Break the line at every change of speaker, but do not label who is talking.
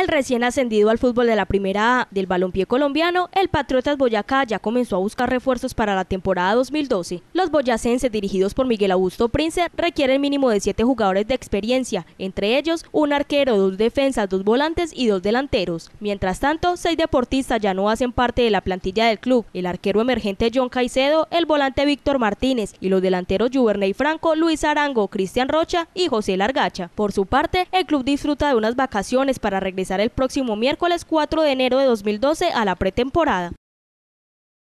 El recién ascendido al fútbol de la primera A del balompié colombiano, el Patriotas Boyacá ya comenzó a buscar refuerzos para la temporada 2012. Los boyacenses dirigidos por Miguel Augusto Prince requieren mínimo de siete jugadores de experiencia, entre ellos un arquero, dos defensas, dos volantes y dos delanteros. Mientras tanto, seis deportistas ya no hacen parte de la plantilla del club. El arquero emergente John Caicedo, el volante Víctor Martínez y los delanteros Juverney Franco, Luis Arango, Cristian Rocha y José Largacha. Por su parte, el club disfruta de unas vacaciones para regresar el próximo miércoles 4 de enero de 2012 a la pretemporada.